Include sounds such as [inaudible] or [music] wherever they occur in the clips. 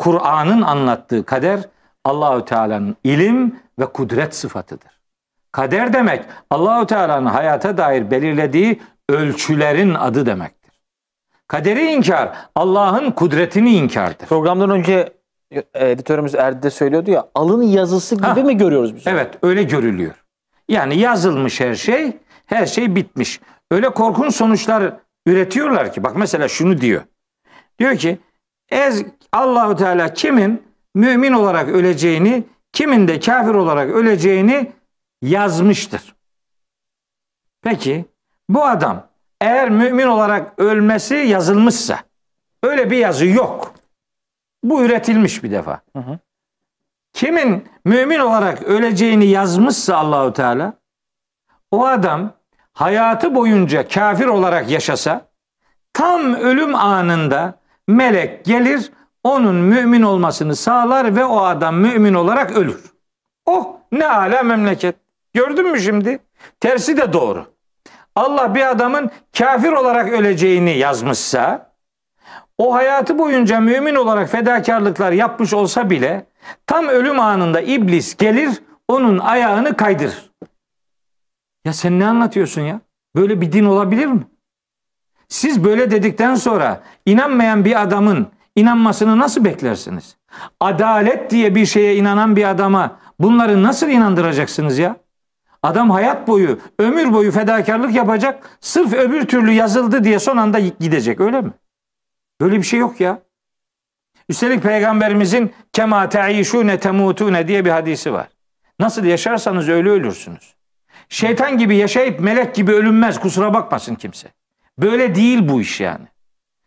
Kur'an'ın anlattığı kader Allahü Teala'nın ilim ve kudret sıfatıdır. Kader demek Allahü Teala'nın hayata dair belirlediği ölçülerin adı demektir. Kaderi inkar Allah'ın kudretini inkardır. Programdan önce e, editörümüz Erdi söylüyordu ya alın yazısı gibi ha, mi görüyoruz biz? Evet öyle görülüyor. Yani yazılmış her şey, her şey bitmiş. Öyle korkunç sonuçlar üretiyorlar ki bak mesela şunu diyor. Diyor ki Ez Allahu Teala kimin mümin olarak öleceğini, kimin de kafir olarak öleceğini yazmıştır. Peki bu adam eğer mümin olarak ölmesi yazılmışsa öyle bir yazı yok. Bu üretilmiş bir defa. Hı hı. Kimin mümin olarak öleceğini yazmışsa Allahu Teala o adam hayatı boyunca kafir olarak yaşasa tam ölüm anında melek gelir onun mümin olmasını sağlar ve o adam mümin olarak ölür. Oh ne ala memleket. Gördün mü şimdi? Tersi de doğru. Allah bir adamın kafir olarak öleceğini yazmışsa o hayatı boyunca mümin olarak fedakarlıklar yapmış olsa bile tam ölüm anında iblis gelir onun ayağını kaydırır. Ya sen ne anlatıyorsun ya? Böyle bir din olabilir mi? Siz böyle dedikten sonra inanmayan bir adamın inanmasını nasıl beklersiniz? Adalet diye bir şeye inanan bir adama bunları nasıl inandıracaksınız ya? Adam hayat boyu, ömür boyu fedakarlık yapacak. Sırf öbür türlü yazıldı diye son anda gidecek öyle mi? Böyle bir şey yok ya. Üstelik peygamberimizin kema te'işune temutune diye bir hadisi var. Nasıl yaşarsanız öyle ölürsünüz. Şeytan gibi yaşayıp melek gibi ölünmez kusura bakmasın kimse. Böyle değil bu iş yani.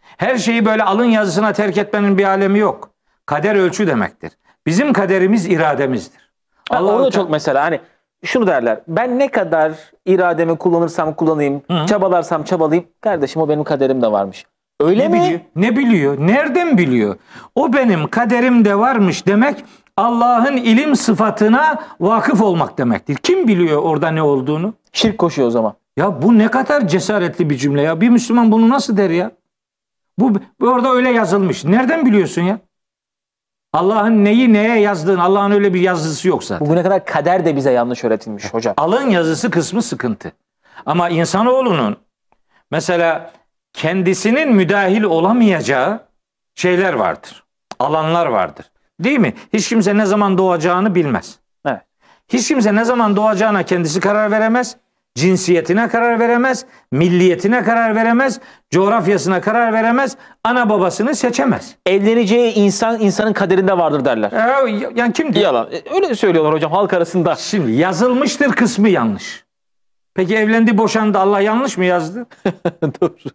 Her şeyi böyle alın yazısına terk etmenin bir alemi yok. Kader ölçü demektir. Bizim kaderimiz irademizdir. Allah orada çok mesela hani şunu derler. Ben ne kadar irademi kullanırsam kullanayım, hı çabalarsam çabalayayım. Kardeşim o benim kaderim de varmış. Öyle ne mi? Biliyor, ne biliyor? Nereden biliyor? O benim kaderim de varmış demek Allah'ın ilim sıfatına vakıf olmak demektir. Kim biliyor orada ne olduğunu? Şirk koşuyor o zaman. Ya bu ne kadar cesaretli bir cümle ya. Bir Müslüman bunu nasıl der ya? Bu, bu orada öyle yazılmış. Nereden biliyorsun ya? Allah'ın neyi neye yazdığını, Allah'ın öyle bir yazısı yok zaten. Bugüne kadar kader de bize yanlış öğretilmiş hocam. Alın yazısı kısmı sıkıntı. Ama insanoğlunun mesela kendisinin müdahil olamayacağı şeyler vardır. Alanlar vardır. Değil mi? Hiç kimse ne zaman doğacağını bilmez. Evet. Hiç kimse ne zaman doğacağına kendisi karar veremez cinsiyetine karar veremez, milliyetine karar veremez, coğrafyasına karar veremez, ana babasını seçemez. Evleneceği insan insanın kaderinde vardır derler. Ee, yani kim diyor? Yalan. E, öyle söylüyorlar hocam halk arasında. Şimdi yazılmıştır kısmı yanlış. Peki evlendi boşandı Allah yanlış mı yazdı? [laughs] Doğru.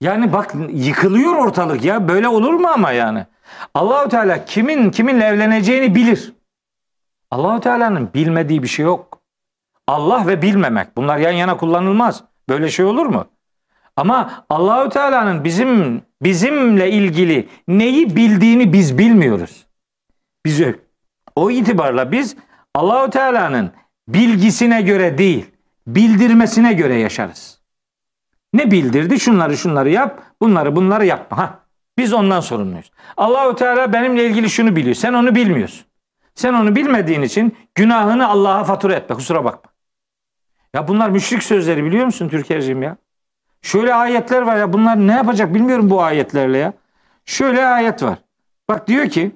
Yani bak yıkılıyor ortalık ya böyle olur mu ama yani? Allahu Teala kimin kiminle evleneceğini bilir. Allahu Teala'nın bilmediği bir şey yok. Allah ve bilmemek. Bunlar yan yana kullanılmaz. Böyle şey olur mu? Ama Allahü Teala'nın bizim bizimle ilgili neyi bildiğini biz bilmiyoruz. Biz o itibarla biz Allahü Teala'nın bilgisine göre değil, bildirmesine göre yaşarız. Ne bildirdi? Şunları şunları yap, bunları bunları yapma. Ha, biz ondan sorumluyuz. Allahü Teala benimle ilgili şunu biliyor. Sen onu bilmiyorsun. Sen onu bilmediğin için günahını Allah'a fatura etme. Kusura bakma. Ya bunlar müşrik sözleri biliyor musun Türkerciğim ya? Şöyle ayetler var ya bunlar ne yapacak bilmiyorum bu ayetlerle ya. Şöyle ayet var. Bak diyor ki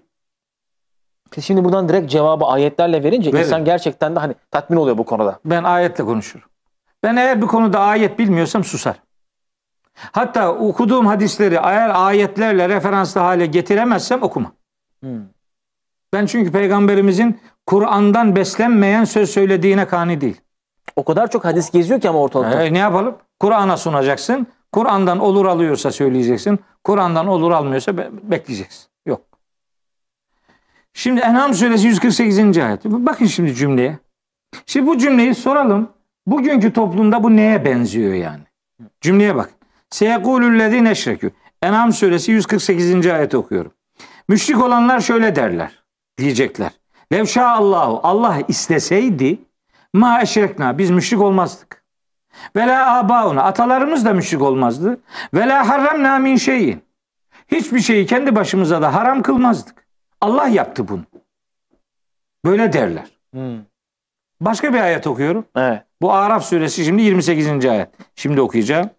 Şimdi buradan direkt cevabı ayetlerle verince verin. insan gerçekten de hani tatmin oluyor bu konuda. Ben ayetle konuşurum. Ben eğer bir konuda ayet bilmiyorsam susar. Hatta okuduğum hadisleri eğer ayetlerle referanslı hale getiremezsem okuma. Hmm. Ben çünkü peygamberimizin Kur'an'dan beslenmeyen söz söylediğine kani değil. O kadar çok hadis geziyor ki ama ortalıkta. Ee, ne yapalım? Kur'an'a sunacaksın. Kur'an'dan olur alıyorsa söyleyeceksin. Kur'an'dan olur almıyorsa be- bekleyeceksin. Yok. Şimdi En'am suresi 148. ayet. Bakın şimdi cümleye. Şimdi bu cümleyi soralım. Bugünkü toplumda bu neye benziyor yani? Cümleye bak. Seyekulüllezine neşrekü. En'am suresi 148. ayet okuyorum. Müşrik olanlar şöyle derler. Diyecekler. Levşa Allahu. Allah isteseydi Ma eşrekna biz müşrik olmazdık. Ve la abauna atalarımız da müşrik olmazdı. Ve la harramna min şeyin. Hiçbir şeyi kendi başımıza da haram kılmazdık. Allah yaptı bunu. Böyle derler. Hmm. Başka bir ayet okuyorum. Evet. Bu Araf suresi şimdi 28. ayet. Şimdi okuyacağım.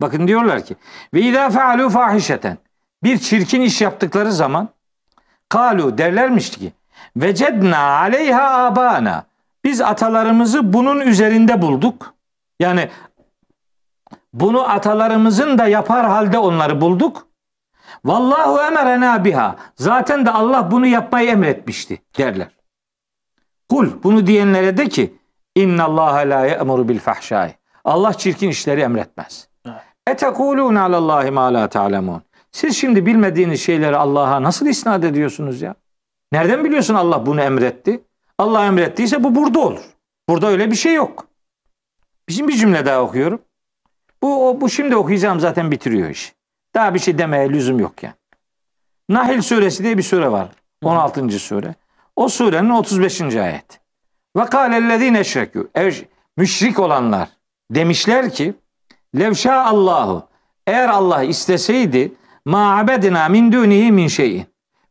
Bakın diyorlar ki ve idâ fealû fahişeten bir çirkin iş yaptıkları zaman kalu derlermiş ki vecedna aleyha abana biz atalarımızı bunun üzerinde bulduk. Yani bunu atalarımızın da yapar halde onları bulduk. Vallahu emerena biha. Zaten de Allah bunu yapmayı emretmişti derler. Kul bunu diyenlere de ki inna Allah la ya'muru bil fahşai. Allah çirkin işleri emretmez. Etekulun alallahi ma la ta'lemun. Siz şimdi bilmediğiniz şeyleri Allah'a nasıl isnat ediyorsunuz ya? Nereden biliyorsun Allah bunu emretti? Allah emrettiyse bu burada olur. Burada öyle bir şey yok. Bizim bir cümle daha okuyorum. Bu, o, bu şimdi okuyacağım zaten bitiriyor iş. Daha bir şey demeye lüzum yok yani. Nahil suresi diye bir sure var. 16. Hı. sure. O surenin 35. ayet. Ve kâlellezîne eşrekû. Müşrik olanlar demişler ki levşa Allahu eğer Allah isteseydi ma abedina min dunihi min şeyin.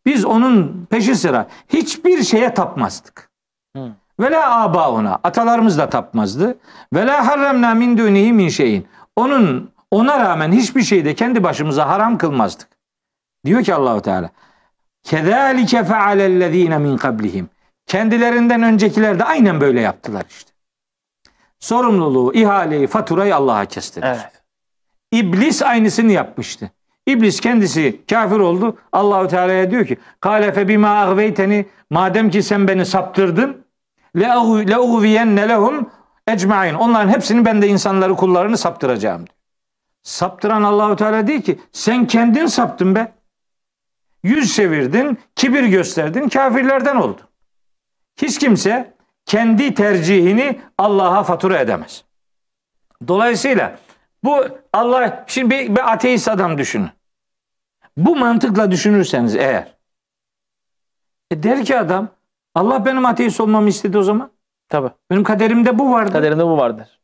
Biz onun peşi sıra hiçbir şeye tapmazdık. Ve la abauna. Atalarımız da tapmazdı. Ve la harramna min dunihi min şeyin. Onun ona rağmen hiçbir şeyi de kendi başımıza haram kılmazdık. Diyor ki Allahu Teala. Kezalike fealellezine min kablihim. Kendilerinden öncekiler de aynen böyle yaptılar işte. Sorumluluğu, ihaleyi, faturayı Allah'a kestirir. Evet. İblis aynısını yapmıştı. İblis kendisi kafir oldu. Allahu Teala'ya diyor ki: "Kale bima agveyteni madem ki sen beni saptırdın le'ugviyenne lehum ecmain. Onların hepsini ben de insanları kullarını saptıracağım. Saptıran Allahu Teala değil ki sen kendin saptın be. Yüz çevirdin, kibir gösterdin, kafirlerden oldun. Hiç kimse kendi tercihini Allah'a fatura edemez. Dolayısıyla bu Allah şimdi bir, bir ateist adam düşünün. Bu mantıkla düşünürseniz eğer e der ki adam Allah benim ateist olmamı istedi o zaman. Tabi. Benim kaderimde bu vardır. Kaderinde bu vardır.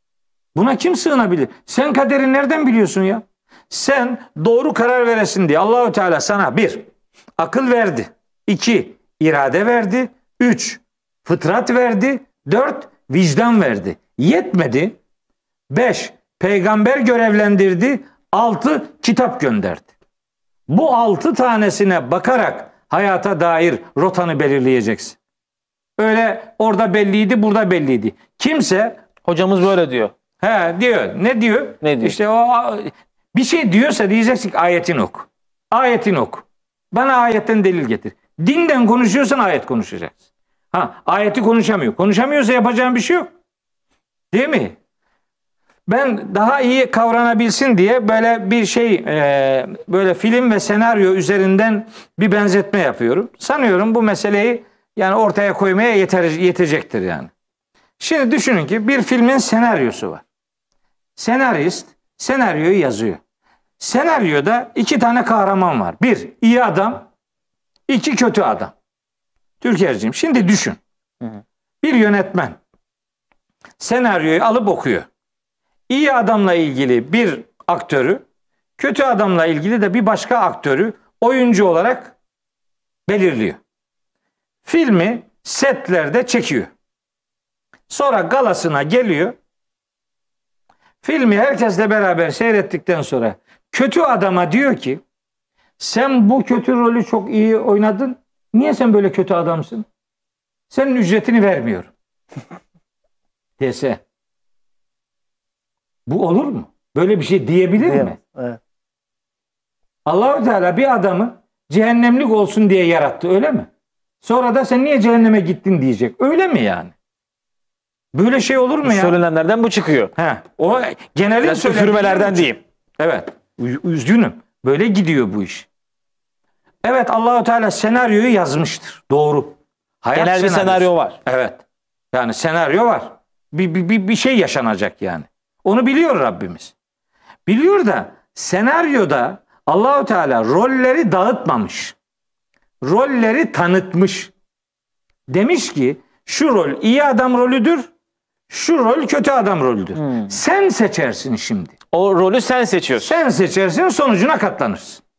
Buna kim sığınabilir? Sen kaderi nereden biliyorsun ya? Sen doğru karar veresin diye Allahü Teala sana bir akıl verdi. iki irade verdi. Üç fıtrat verdi. Dört vicdan verdi. Yetmedi. Beş peygamber görevlendirdi. Altı kitap gönderdi. Bu altı tanesine bakarak hayata dair rotanı belirleyeceksin. Öyle orada belliydi, burada belliydi. Kimse hocamız böyle diyor. He diyor. Ne diyor? Ne diyor? İşte o bir şey diyorsa diyeceksin ki ayetin ok. Ayetin ok. Bana ayetten delil getir. Dinden konuşuyorsan ayet konuşacaksın. Ha ayeti konuşamıyor. Konuşamıyorsa yapacağın bir şey yok. Değil mi? Ben daha iyi kavranabilsin diye böyle bir şey e, böyle film ve senaryo üzerinden bir benzetme yapıyorum. Sanıyorum bu meseleyi yani ortaya koymaya yeter, yetecektir yani. Şimdi düşünün ki bir filmin senaryosu var. Senarist senaryoyu yazıyor. Senaryoda iki tane kahraman var. Bir iyi adam, iki kötü adam. Türkerciğim şimdi düşün. Bir yönetmen senaryoyu alıp okuyor. İyi adamla ilgili bir aktörü, kötü adamla ilgili de bir başka aktörü oyuncu olarak belirliyor. Filmi setlerde çekiyor. Sonra galasına geliyor. Filmi herkesle beraber seyrettikten sonra kötü adama diyor ki sen bu kötü rolü çok iyi oynadın. Niye sen böyle kötü adamsın? Senin ücretini vermiyorum. [laughs] dese. Bu olur mu? Böyle bir şey diyebilir Değil mi? mi? Evet. Allahu Teala bir adamı cehennemlik olsun diye yarattı öyle mi? Sonra da sen niye cehenneme gittin diyecek. Öyle mi yani? Böyle şey olur mu ya? Söylenenlerden bu çıkıyor. He. O genelde söylenen şey diyeyim. Evet. Üzgünüm. Böyle gidiyor bu iş. Evet Allahu Teala senaryoyu yazmıştır. Doğru. Hayat Genel senaryosu. bir senaryo var. Evet. Yani senaryo var. Bir, bir, bir, bir şey yaşanacak yani. Onu biliyor Rabbimiz. Biliyor da senaryoda Allahu Teala rolleri dağıtmamış rolleri tanıtmış. Demiş ki şu rol iyi adam rolüdür, şu rol kötü adam rolüdür. Hmm. Sen seçersin şimdi. O rolü sen seçiyorsun. Sen seçersin sonucuna katlanırsın.